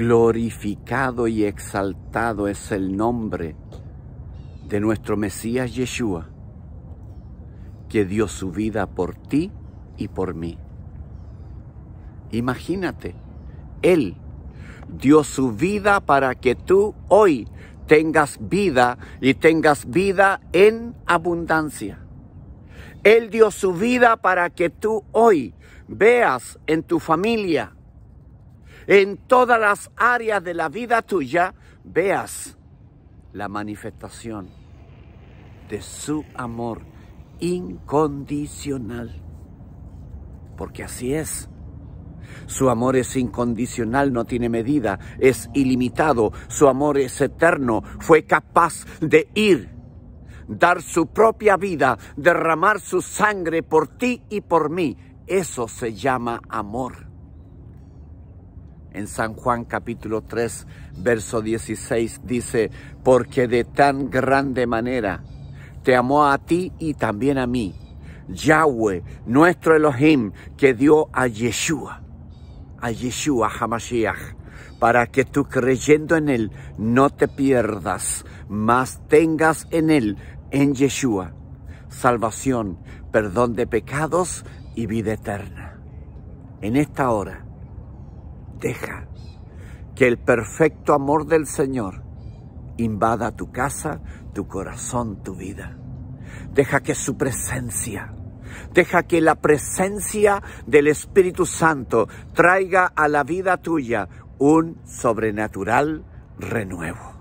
glorificado y exaltado es el nombre de nuestro Mesías Yeshua, que dio su vida por ti y por mí. Imagínate, Él dio su vida para que tú hoy tengas vida y tengas vida en abundancia. Él dio su vida para que tú hoy veas en tu familia, en todas las áreas de la vida tuya, veas la manifestación de su amor incondicional. Porque así es. Su amor es incondicional, no tiene medida, es ilimitado, su amor es eterno, fue capaz de ir, dar su propia vida, derramar su sangre por ti y por mí. Eso se llama amor. En San Juan capítulo 3, verso 16 dice, porque de tan grande manera te amó a ti y también a mí, Yahweh, nuestro Elohim, que dio a Yeshua, a Yeshua Hamashiach, para que tú creyendo en Él no te pierdas, mas tengas en Él, en Yeshua, salvación, perdón de pecados y vida eterna. En esta hora, Deja que el perfecto amor del Señor invada tu casa, tu corazón, tu vida. Deja que su presencia, deja que la presencia del Espíritu Santo traiga a la vida tuya un sobrenatural renuevo.